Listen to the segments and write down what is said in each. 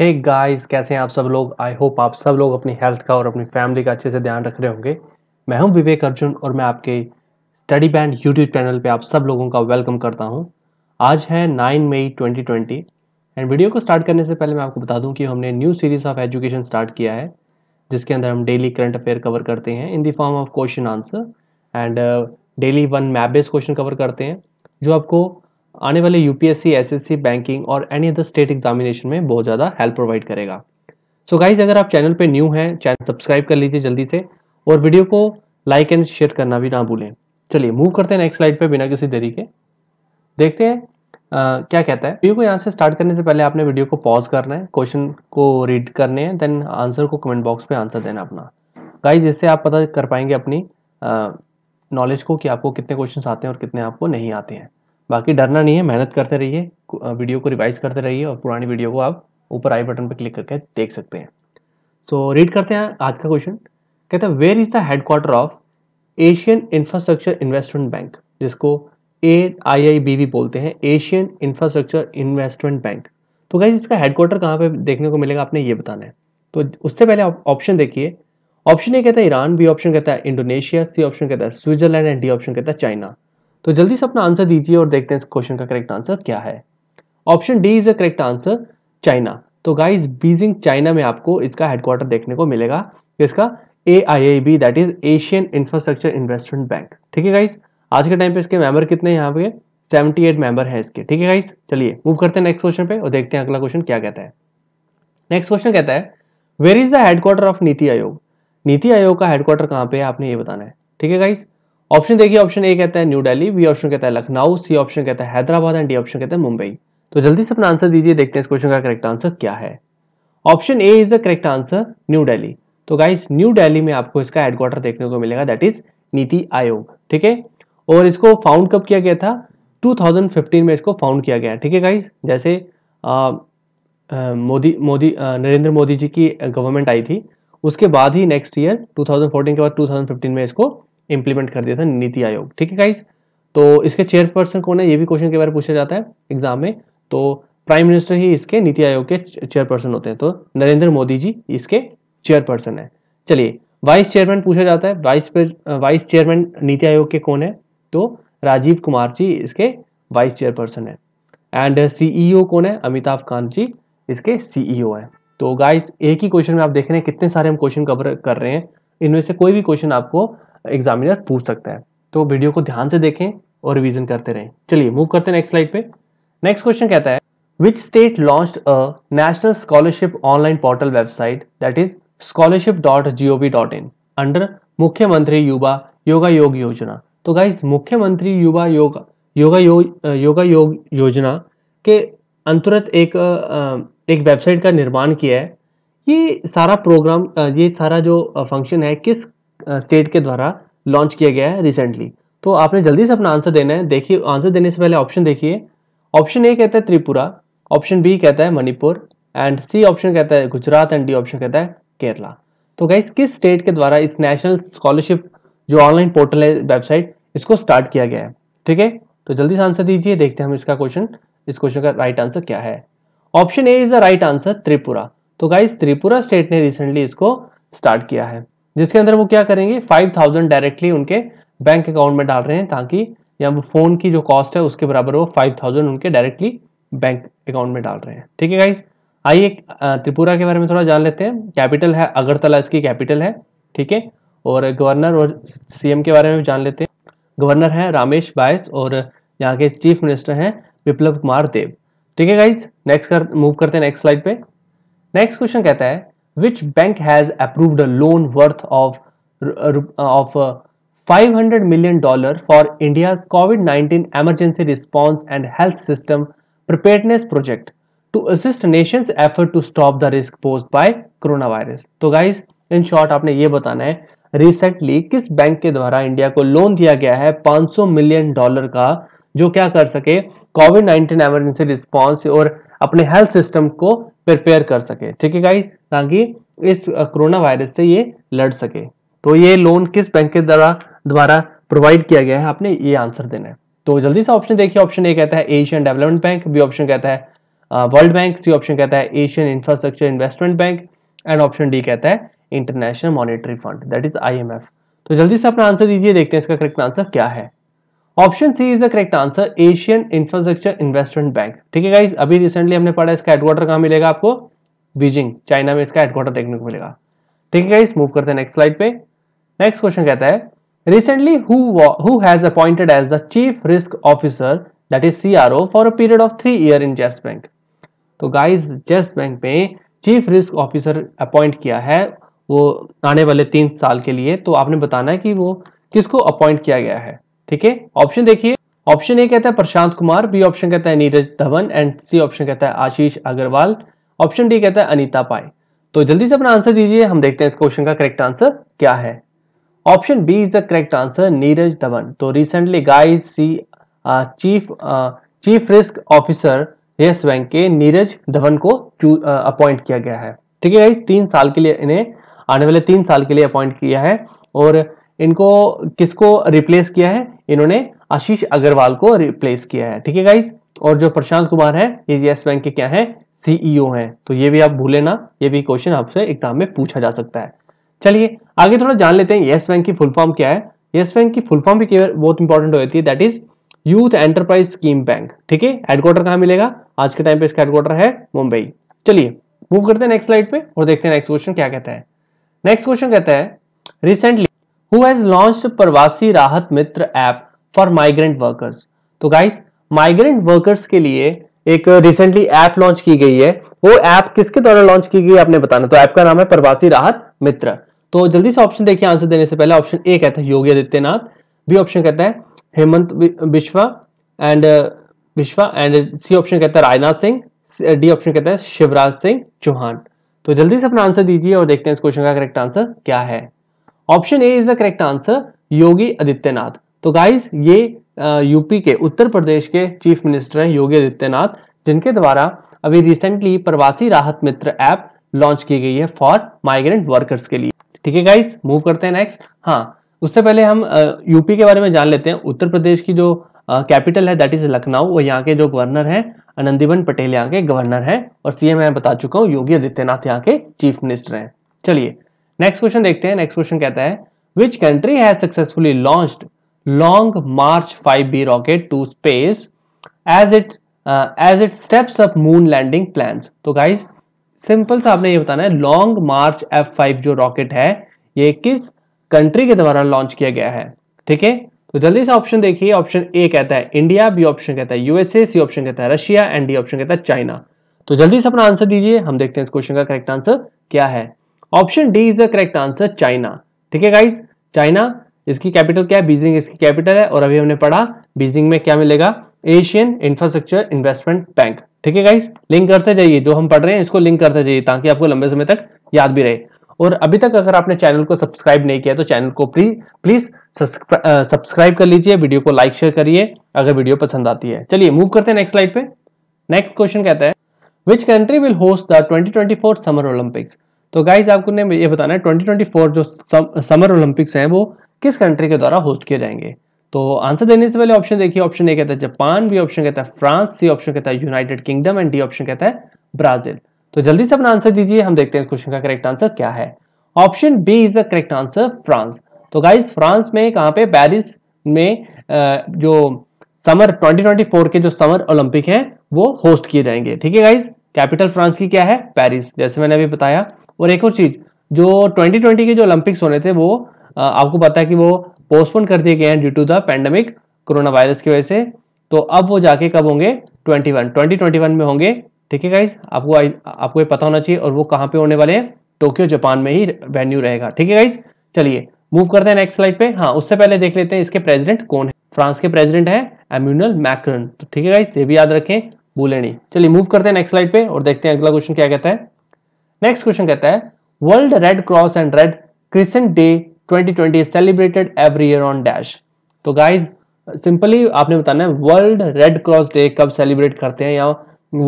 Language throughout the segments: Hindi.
हे hey गाइस कैसे हैं आप सब लोग आई होप आप सब लोग अपनी हेल्थ का और अपनी फैमिली का अच्छे से ध्यान रख रहे होंगे मैं हूं विवेक अर्जुन और मैं आपके स्टडी बैंड यूट्यूब चैनल पे आप सब लोगों का वेलकम करता हूं आज है 9 मई 2020 एंड वीडियो को स्टार्ट करने से पहले मैं आपको बता दूं कि हमने new series of education start किया है जिसके अंदर हम डेली करंट अफेयर कवर करते हैं in the form of question answer and daily one map based question cover करते हैं जो आपको आने वाले यूपीएससी एसएससी बैंकिंग और एनी अदर स्टेट एग्जामिनेशन में बहुत ज़्यादा हेल्प प्रोवाइड करेगा सो so गाइज अगर आप चैनल पे न्यू हैं चैनल सब्सक्राइब कर लीजिए जल्दी से और वीडियो को लाइक एंड शेयर करना भी ना भूलें चलिए मूव करते हैं नेक्स्ट स्लाइड पे बिना किसी देरी के देखते हैं आ, क्या कहता है वीडियो को यहाँ से स्टार्ट करने से पहले आपने वीडियो को पॉज करना है क्वेश्चन को रीड करने हैं देन आंसर को कमेंट बॉक्स में आंसर देना अपना गाइज जिससे आप पता कर पाएंगे अपनी नॉलेज को कि आपको कितने क्वेश्चन आते हैं और कितने आपको नहीं आते हैं बाकी डरना नहीं है मेहनत करते रहिए वीडियो को रिवाइज करते रहिए और पुरानी वीडियो को आप ऊपर आई बटन पर क्लिक करके देख सकते हैं तो रीड करते हैं आज का क्वेश्चन कहते हैं where is the headquarter of Asian infrastructure investment bank जिसको ए आई आई बी भी बोलते हैं एशियन इंफ्रास्ट्रक्चर इन्वेस्टमेंट बैंक तो गाइज इसका हेडक्वार्टर कहाँ पे देखने को मिलेगा आपने ये बताना है तो उससे पहले ऑप्शन देखिए ऑप्शन ए कहता है ईरान बी ऑप्शन कहता है इंडोनेशिया सी ऑप्शन कहता है स्विट्जरलैंड एंड डी ऑप्शन कहता है चाइना तो जल्दी से अपना आंसर दीजिए और देखते हैं इस क्वेश्चन का करेक्ट आंसर क्या है option D is the correct answer China तो गाइज बीजिंग चाइना में आपको इसका हेडक्वार्टर देखने को मिलेगा इसका A I I B that is Asian infrastructure investment bank ठीक है गाइज आज के टाइम पे इसके मेंबर कितने यहाँ पे 78 मेंबर है इसके ठीक है गाइज चलिए मूव करते हैं नेक्स्ट क्वेश्चन पे और देखते हैं अगला क्वेश्चन क्या कहता है नेक्स्ट क्वेश्चन कहता है where is the headquarter of NITI Aayog नीति आयोग का हेडक्वार्टर कहाँ पे है आपने ये बताना है ठीक है गाइज ऑप्शन देखिए ऑप्शन ए कहता है न्यू दिल्ली बी ऑप्शन कहता है लखनऊ सी ऑप्शन कहता है हैदराबाद एंड डी ऑप्शन कहता है मुंबई तो जल्दी से अपना आंसर दीजिए देखते हैं इस क्वेश्चन का करेक्ट आंसर क्या है option A is the correct answer New Delhi तो गाइस न्यू दिल्ली में आपको इसका हेडक्वार्टर देखने को मिलेगा दैट इज नीति आयोग ठीक है और इसको फाउंड कब किया गया था 2015 में इसको फाउंड किया गया ठीक है गाइस जैसे मोदी मोदी नरेंद्र मोदी जी की गवर्नमेंट आई थी उसके बाद ही नेक्स्ट ईयर 2014 के बाद 2015 में इसको इंप्लीमेंट कर दिया था नीति आयोग ठीक है गाइज तो इसके चेयरपर्सन कौन है ये भी क्वेश्चन के बारे में पूछा जाता है एग्जाम में तो प्राइम मिनिस्टर ही इसके नीति आयोग के चेयरपर्सन होते हैं तो नरेंद्र मोदी जी इसके चेयरपर्सन है चलिए वाइस चेयरमैन पूछा जाता है वाइस वाइस चेयरमैन नीति आयोग के कौन है तो राजीव कुमार जी इसके वाइस चेयरपर्सन है एंड सीईओ कौन है अमिताभ कांत जी इसके सीईओ e है तो गाइस एक ही क्वेश्चन में आप देख रहे हैं कितने सारे हम क्वेश्चन कवर कर रहे हैं इनमें से कोई भी क्वेश्चन आपको एग्जामिनर पूछ सकता है तो वीडियो को ध्यान से देखें और रिविजन करते रहें चलिए मूव करते हैं नेक्स्ट स्लाइड पे नेक्स्ट क्वेश्चन कहता है which state launch a national scholarship online portal website that is scholarship dot G O V dot in under मुख्यमंत्री युवा योगा योग योजना तो गाइज मुख्यमंत्री युवा योगा योगा यो, योगा योग योजना के अंतर्गत एक uh, एक वेबसाइट का निर्माण किया है ये सारा प्रोग्राम uh, ये सारा जो फंक्शन uh, है किस स्टेट के द्वारा लॉन्च किया गया है रिसेंटली तो आपने जल्दी से अपना आंसर देना है देखिए आंसर देने से पहले ऑप्शन देखिए ऑप्शन ए कहता है त्रिपुरा ऑप्शन बी कहता है मणिपुर एंड सी ऑप्शन कहता है गुजरात एंड डी ऑप्शन कहता है केरला तो गाइस किस स्टेट के द्वारा इस नेशनल स्कॉलरशिप जो ऑनलाइन पोर्टल है वेबसाइट इसको स्टार्ट किया गया है ठीक है तो जल्दी से आंसर दीजिए देखते हैं हम इसका क्वेश्चन इस क्वेश्चन का राइट आंसर क्या है option A is the right answer Tripura तो गाइस त्रिपुरा स्टेट ने रिसेंटली इसको स्टार्ट किया है जिसके अंदर वो क्या करेंगे फाइव थाउजेंड डायरेक्टली उनके बैंक अकाउंट में डाल रहे हैं ताकि या वो फोन की जो कॉस्ट है उसके बराबर वो फाइव थाउजेंड उनके डायरेक्टली बैंक अकाउंट में डाल रहे हैं ठीक है गाइज आइए त्रिपुरा के बारे में थोड़ा जान लेते हैं कैपिटल है अगरतला इसकी कैपिटल है ठीक है और गवर्नर और सीएम के बारे में भी जान लेते हैं गवर्नर है रामेश बायस और यहाँ के चीफ मिनिस्टर हैं विप्लव कुमार देव ठीक है गाइज नेक्स्ट कर मूव करते हैं नेक्स्ट स्लाइड पे नेक्स्ट क्वेश्चन कहता है which bank has approved a loan worth of of uh, 500 million dollar for India's COVID-19 emergency response and health system preparedness project to assist nation's effort to stop the risk posed by coronavirus. तो guys in short आपने ये बताना है रिसेंटली किस बैंक के द्वारा इंडिया को लोन दिया गया है 500 मिलियन डॉलर का जो क्या कर सके कोविड 19 एमरजेंसी रिस्पांस और अपने हेल्थ सिस्टम को प्रिपेयर कर सके ठीक है गाइस ताकि इस कोरोना वायरस से ये लड़ सके तो ये लोन किस बैंक के द्वारा द्वारा प्रोवाइड किया गया है आपने ये आंसर देना है तो जल्दी से ऑप्शन देखिए ऑप्शन ए कहता है Asian development bank B option कहता है वर्ल्ड बैंक सी ऑप्शन कहता है Asian infrastructure investment bank and option D कहता है international monetary fund that is I तो जल्दी से अपना आंसर दीजिए देखते हैं इसका करेक्ट आंसर क्या है option C is the correct answer Asian infrastructure investment bank ठीक है गाइज अभी रिसेंटली हमने पढ़ा इसका हेडक्वार्टर कहाँ मिलेगा आपको बीजिंग चाइना में इसका हेडक्वार्टर देखने को मिलेगा ठीक है गाइज मूव करते हैं नेक्स्ट स्लाइड पे नेक्स्ट क्वेश्चन कहता है recently who's appointed as the chief risk officer that is C R O for a period of three year in Yes bank तो गाइज जेस बैंक में चीफ रिस्क ऑफिसर अपॉइंट किया है वो आने वाले तीन साल के लिए तो आपने बताना है कि वो किसको अपॉइंट किया गया है ठीक है ऑप्शन देखिए ऑप्शन ए कहता है प्रशांत कुमार बी ऑप्शन कहता है Neeraj Dhawan and C option कहता है आशीष अग्रवाल ऑप्शन डी कहता है अनिता पाए तो जल्दी से अपना आंसर दीजिए हम देखते हैं इस क्वेश्चन का करेक्ट आंसर क्या है option B is the correct answer Neeraj Dhawan तो recently guys C chief chief risk officer Yes bank के नीरज धवन को अपॉइंट uh, किया गया है ठीक है गाइस तीन साल के लिए इन्हें आने वाले तीन साल के लिए अपॉइंट किया है और इनको किसको रिप्लेस किया है इन्होंने आशीष अग्रवाल को रिप्लेस किया है ठीक है गाइस और जो प्रशांत कुमार है ये यस बैंक के क्या है सीईओ e हैं तो ये भी आप भूले ना ये भी क्वेश्चन आपसे एग्जाम में पूछा जा सकता है चलिए आगे थोड़ा जान लेते हैं येस बैंक की फुल फॉर्म क्या है येस बैंक की फुल फॉर्म भी बहुत इंपॉर्टेंट होती है that is youth enterprise scheme bank ठीक है हेडक्वार्टर कहाँ मिलेगा आज के टाइम पे इसका हेडक्वार्टर है मुंबई चलिए मूव करते हैं नेक्स्ट स्लाइड पे और देखते हैं नेक्स्ट क्वेश्चन क्या कहता है नेक्स्ट क्वेश्चन कहता है recently who has launch Pravasi Rahat Mitra app for migrant workers तो गाइस माइग्रेंट वर्कर्स के लिए एक रिसेंटली ऐप लॉन्च की गई है वो ऐप किसके द्वारा लॉन्च की गई आपने बताना तो ऐप का नाम है प्रवासी राहत मित्र तो जल्दी से ऑप्शन देखिए आंसर देने से पहले ऑप्शन ए कहता है योगी आदित्यनाथ बी ऑप्शन कहता है Hemant Biswa and Biswa and C option कहता है राजनाथ सिंह डी ऑप्शन कहता है शिवराज सिंह चौहान तो जल्दी से अपना आंसर दीजिए और देखते हैं इस क्वेश्चन का करेक्ट आंसर क्या है option A is the correct answer Yogi Adityanath तो गाइज ये यूपी के उत्तर प्रदेश के चीफ मिनिस्टर हैं योगी आदित्यनाथ जिनके द्वारा अभी रिसेंटली प्रवासी राहत मित्र ऐप लॉन्च की गई है फॉर माइग्रेंट वर्कर्स के लिए ठीक है गाइज मूव करते हैं नेक्स्ट हाँ उससे पहले हम यूपी के बारे में जान लेते हैं उत्तर प्रदेश की जो कैपिटल है दैट इज लखनऊ और यहाँ के जो गवर्नर है आनंदीबन पटेल यहाँ के गवर्नर हैं और सीएम मैं बता चुका हूँ योगी आदित्यनाथ यहाँ के चीफ मिनिस्टर हैं चलिए नेक्स्ट क्वेश्चन देखते हैं नेक्स्ट क्वेश्चन कहता है which country has successfully launch long march five B rocket to space as it as it steps up moon landing plan तो गाइज सिंपल सा आपने ये बताना है लॉन्ग मार्च एफ फाइव जो रॉकेट है ये किस कंट्री के द्वारा लॉन्च किया गया है ठीक है तो जल्दी से ऑप्शन देखिए ऑप्शन ए कहता है इंडिया बी ऑप्शन कहता है यूएसए सी ऑप्शन कहता है रशिया एंड डी ऑप्शन कहता है चाइना तो जल्दी से अपना आंसर दीजिए हम देखते हैं इस क्वेश्चन का करेक्ट आंसर क्या है option D is the correct answer China ठीक है गाइज चाइना इसकी कैपिटल क्या है बीजिंग इसकी कैपिटल है और अभी हमने पढ़ा बीजिंग में क्या मिलेगा एशियन इंफ्रास्ट्रक्चर इन्वेस्टमेंट बैंक ठीक है गाइस लिंक करते जाइए जो हम पढ़ रहे हैं इसको लिंक करते जाइए ताकि आपको लंबे समय तक याद भी रहे और अभी तक अगर आपने चैनल को सब्सक्राइब नहीं किया तो चैनल को प्लीज प्लीज सब्सक्राइब कर लीजिए वीडियो को लाइक शेयर करिए अगर वीडियो पसंद आती है चलिए मूव करते हैं नेक्स्ट स्लाइड पे नेक्स्ट क्वेश्चन कहता है which country will host the 2024 summer Olympics तो गाइज आपको ने ये बताना है ट्वेंटी ट्वेंटी फोर जो समर ओलंपिक्स हैं वो किस कंट्री के द्वारा होस्ट किए जाएंगे तो आंसर देने से पहले ऑप्शन देखिए ऑप्शन ए कहता है जापान बी ऑप्शन कहता है फ्रांस सी ऑप्शन कहता है United Kingdom and D option कहता है ब्राजील तो जल्दी से अपना आंसर दीजिए हम देखते हैं इस क्वेश्चन का करेक्ट आंसर क्या है option B is a correct answer France तो गाइज फ्रांस में कहाँ पे पेरिस में जो समर 2024 के जो समर ओलंपिक हैं वो होस्ट किए जाएंगे ठीक है गाइज कैपिटल फ्रांस की क्या है पेरिस जैसे मैंने अभी बताया और एक और चीज जो 2020 के जो ओलंपिक्स होने थे वो आपको पता है कि वो पोस्टपोन कर दिए गए हैं due to the pandemic corona virus की वजह से तो अब वो जाके कब होंगे 21 2021 में होंगे ठीक है गाइज आपको आपको ये पता होना चाहिए और वो कहाँ पे होने वाले हैं टोक्यो जापान में ही वेन्यू रहेगा ठीक है गाइज चलिए मूव करते हैं नेक्स्ट स्लाइड पे हाँ उससे पहले देख लेते हैं इसके प्रेसिडेंट कौन है फ्रांस के प्रेसिडेंट है एम्यूनल मैक्रन तो ठीक है गाइज ये भी याद रखें बोले नहीं चलिए मूव करते हैं नेक्स्ट स्लाइड पे और देखते हैं अगला क्वेश्चन क्या कहता है नेक्स्ट क्वेश्चन कहता है world red cross and red crescent day 2020 is celebrated every year on dash तो गाइज सिंपली आपने बताना है वर्ल्ड रेड क्रॉस डे कब सेलिब्रेट करते हैं या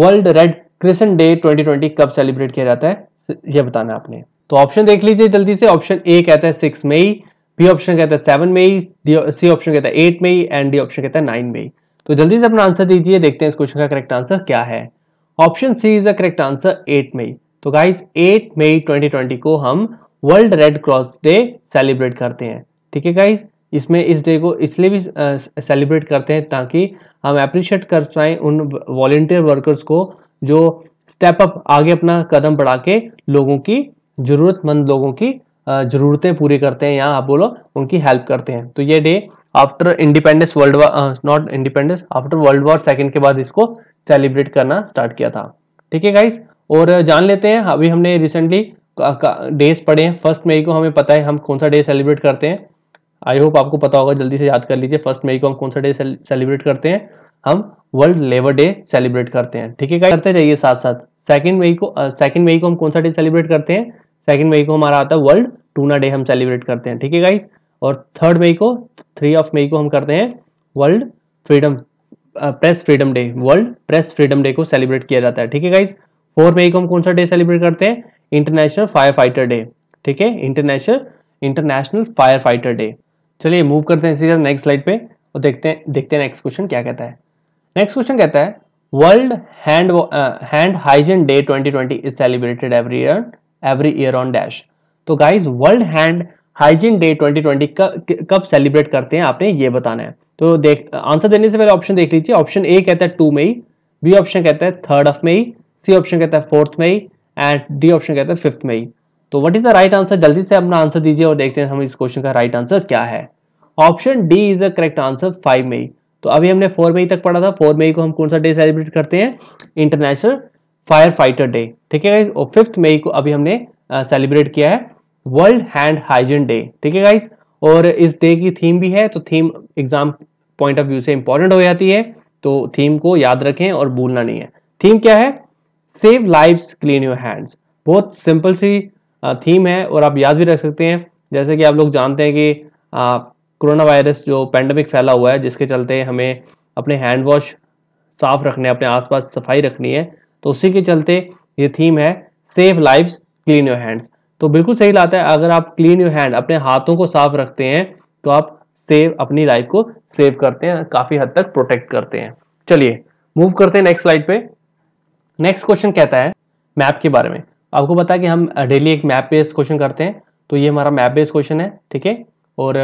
वर्ल्ड रेड क्रिसेंट डे 2020 कब सेलिब्रेट किया जाता है यह बताना है आपने तो ऑप्शन देख लीजिए जल्दी से ऑप्शन ए कहता है सिक्स मई बी ऑप्शन कहता है सेवन मई सी ऑप्शन कहता है eight May and D option कहता है नाइन मई तो जल्दी से अपना आंसर दीजिए देखते हैं इस क्वेश्चन का करेक्ट आंसर क्या है option C is the correct answer eight May तो गाइज 8 मई 2020 को हम world red cross day celebrate करते हैं ठीक है गाइज इसमें इस डे को इसलिए भी सेलिब्रेट करते हैं ताकि हम अप्रिशिएट कर पाए उन वॉल्टियर वर्कर्स को जो स्टेप अप आगे अपना कदम बढ़ा के लोगों की ज़रूरतमंद लोगों की ज़रूरतें पूरी करते हैं या आप बोलो उनकी हेल्प करते हैं तो ये day after independence world war not independence after world war second के बाद इसको सेलिब्रेट करना स्टार्ट किया था ठीक है गाइज और जान लेते हैं अभी हमने रिसेंटली डेज पढ़े हैं फर्स्ट मई को हमें पता है हम कौन सा डे सेलिब्रेट करते हैं आई होप आपको पता होगा जल्दी से याद कर लीजिए फर्स्ट मई को हम कौन सा डे सेलिब्रेट करते हैं हम वर्ल्ड लेबर डे सेलिब्रेट करते हैं ठीक है करते जाइए साथ साथ सेकेंड मई को सेकेंड मई को हम कौन सा डे सेलिब्रेट करते हैं सेकेंड मई को हमारा आता है वर्ल्ड टूना डे हम सेलिब्रेट करते हैं ठीक है गाइज और थर्ड मई को थ्री ऑफ मई को हम करते हैं world freedom press freedom day world press freedom day को सेलिब्रेट किया जाता है ठीक है गाइज फोर मई को हम कौन सा डे सेलिब्रेट करते हैं इंटरनेशनल फायर फाइटर डे ठीक है international international fire fighter day चलिए मूव करते हैं इसी तरह नेक्स्ट स्लाइड पे और देखते हैं देखते हैं नेक्स्ट क्वेश्चन क्या कहता है नेक्स्ट क्वेश्चन कहता है world hand hand hygiene day 2020 is celebrated every year every year on dash तो guys world hand hygiene day 2020 कब सेलिब्रेट करते हैं आपने ये बताना है तो देख आंसर देने से पहले ऑप्शन देख लीजिए ऑप्शन ए कहता है टू मई बी ऑप्शन कहता है third of May C option कहता है फोर्थ में ही एंड डी ऑप्शन कहता है फिफ्थ में ही तो what is the right answer जल्दी से अपना आंसर दीजिए और देखते हैं हम इस क्वेश्चन का राइट right आंसर क्या है option D is a correct answer five May तो अभी हमने फोर मई तक पढ़ा था फोर मई को हम कौन सा डे सेलिब्रेट करते हैं इंटरनेशनल फायर फाइटर डे ठीक है गाइज और फिफ्थ मई को अभी हमने सेलिब्रेट किया है वर्ल्ड हैंड हाइजीन डे ठीक है गाइज और इस डे की थीम भी है तो theme exam point of view से इंपॉर्टेंट हो जाती है तो थीम को याद रखें और भूलना नहीं है थीम क्या है save lives clean your hands बहुत सिंपल सी थीम है और आप याद भी रख सकते हैं जैसे कि आप लोग जानते हैं कि कोरोना वायरस जो पैंडमिक फैला हुआ है जिसके चलते हमें अपने हैंड वॉश साफ रखने अपने आसपास सफाई रखनी है तो उसी के चलते ये थीम है save lives clean your hands तो बिल्कुल सही लाता है अगर आप क्लीन योर हैंड अपने हाथों को साफ रखते हैं तो आप सेव अपनी लाइफ को सेव करते हैं काफ़ी हद तक प्रोटेक्ट करते हैं चलिए मूव करते हैं नेक्स्ट स्लाइड पे नेक्स्ट क्वेश्चन कहता है मैप के बारे में आपको पता है कि हम डेली एक मैप बेस्ड क्वेश्चन करते हैं तो ये हमारा मैप बेस्ड क्वेश्चन है ठीक है और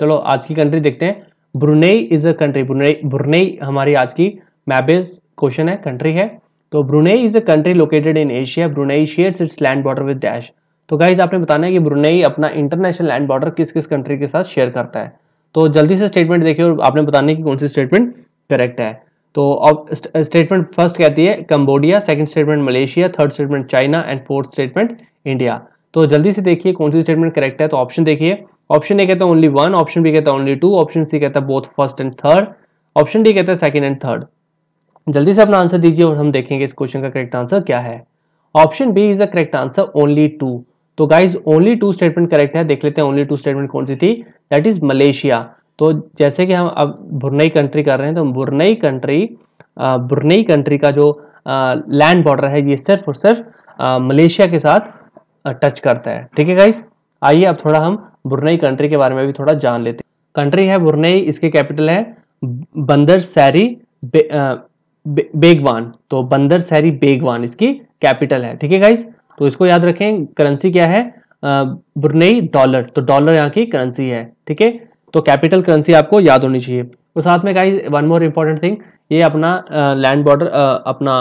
चलो आज की कंट्री देखते हैं Brunei is a country Brunei हमारी आज की मैप बेस्ड क्वेश्चन है कंट्री है तो Brunei is a country located in Asia Brunei share its land border with dash तो गाइज आपने बताना है कि ब्रुनेई अपना इंटरनेशनल लैंड बॉर्डर किस किस कंट्री के साथ शेयर करता है तो जल्दी से स्टेटमेंट देखिए और आपने बताने की कौन सी स्टेटमेंट करेक्ट है तो स्टेटमेंट फर्स्ट कहती है Cambodia second statement Malaysia third statement China and fourth statement India तो जल्दी से देखिए कौन सी स्टेटमेंट करेक्ट है तो ऑप्शन देखिए ऑप्शन ए कहता है ओनली वन ऑप्शन बी कहता है ओनली टू ऑप्शन सी कहता है both first and third option D कहता है सेकेंड एंड थर्ड जल्दी से अपना आंसर दीजिए और हम देखेंगे इस क्वेश्चन का करेक्ट आंसर क्या है option B is the correct answer only two तो guys only two statement correct है देख लेते हैं ओनली टू स्टेटमेंट कौन सी थी दैट इज मलेशिया तो जैसे कि हम अब बुरनई कंट्री कर रहे हैं तो बुरनई कंट्री बुरनई कंट्री का जो लैंड बॉर्डर है ये सिर्फ और सिर्फ मलेशिया के साथ टच करता है ठीक है गाइस आइए अब थोड़ा हम बुरनई कंट्री के बारे में भी थोड़ा जान लेते हैं कंट्री है बुरनई इसके कैपिटल है बंदर सैरी बे, बे, बेगवान तो बंदर सैरी बेगवान इसकी कैपिटल है ठीक है गाइस तो इसको याद रखें करेंसी क्या है बुरनई डॉलर तो डॉलर यहाँ की करेंसी है ठीक है तो कैपिटल करेंसी आपको याद होनी चाहिए और तो साथ में guys one more important thing ये अपना लैंड बॉर्डर अपना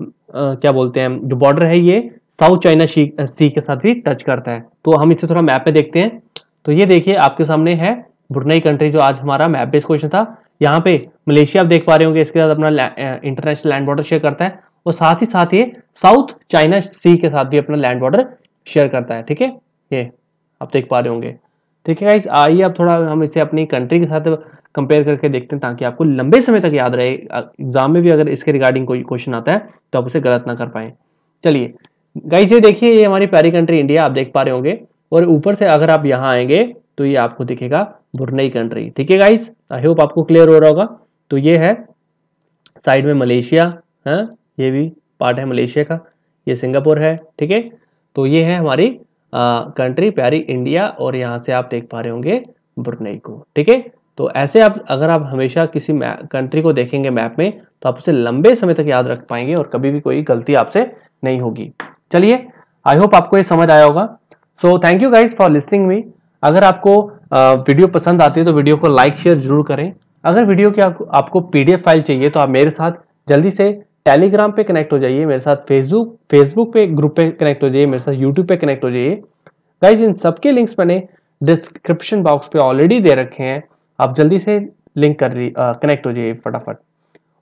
uh, क्या बोलते हैं जो बॉर्डर है ये साउथ चाइना सी के साथ भी टच करता है तो हम इसे थोड़ा मैप पे देखते हैं तो ये देखिए आपके सामने है ब्रुनई कंट्री जो आज हमारा मैप बेस्ड क्वेश्चन था यहाँ पे मलेशिया आप देख पा रहे होंगे इसके साथ अपना इंटरनेशनल लैंड बॉर्डर शेयर करता है और साथ ही साथ ये साउथ चाइना सी के साथ भी अपना लैंड बॉर्डर शेयर करता है ठीक है ये आप देख पा रहे होंगे ठीक है गाइस आइए आप थोड़ा हम इसे अपनी कंट्री के साथ कंपेयर करके देखते हैं ताकि आपको लंबे समय तक याद रहे एग्जाम में भी अगर इसके रिगार्डिंग कोई क्वेश्चन आता है तो आप उसे गलत ना कर पाए चलिए गाइस ये देखिए ये हमारी प्यारी कंट्री इंडिया आप देख पा रहे होंगे और ऊपर से अगर आप यहाँ आएंगे तो ये आपको दिखेगा बुरनई कंट्री ठीक है गाइस आई होप आपको क्लियर हो रहा होगा तो ये है साइड में मलेशिया है हाँ, ये भी पार्ट है मलेशिया का ये सिंगापुर है ठीक है तो ये है हमारी कंट्री प्यारी इंडिया और यहाँ से आप देख पा रहे होंगे ब्रुनई को ठीक है तो ऐसे आप अगर आप हमेशा किसी कंट्री को देखेंगे मैप में तो आप उसे लंबे समय तक याद रख पाएंगे और कभी भी कोई गलती आपसे नहीं होगी चलिए आई होप आपको ये समझ आया होगा so thank you guys for listening me अगर आपको वीडियो पसंद आती है तो वीडियो को लाइक शेयर जरूर करें अगर वीडियो की आपको पीडीएफ फाइल चाहिए तो आप मेरे साथ जल्दी से टेलीग्राम पे कनेक्ट हो जाइए मेरे साथ फेसबुक फेसबुक पे ग्रुप पे कनेक्ट हो जाइए मेरे साथ यूट्यूब पे कनेक्ट हो जाइए गाइज इन सबके लिंक्स मैंने डिस्क्रिप्शन बॉक्स पे ऑलरेडी दे रखे हैं आप जल्दी से लिंक कर कनेक्ट हो जाइए फटाफट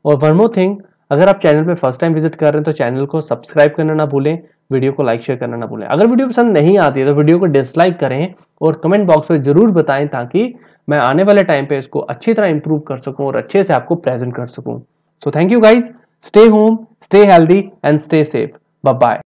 और वन मोर थिंग अगर आप चैनल पे फर्स्ट टाइम विजिट कर रहे हैं तो चैनल को सब्सक्राइब करना ना भूलें वीडियो को लाइक शेयर करना ना भूलें अगर वीडियो पसंद नहीं आती है तो वीडियो को डिसलाइक करें और कमेंट बॉक्स में ज़रूर बताएं ताकि मैं आने वाले टाइम पे इसको अच्छी तरह इंप्रूव कर सकूं और अच्छे से आपको प्रेजेंट कर सकूं so thank you guys Stay home, stay healthy, and stay safe. Bye bye.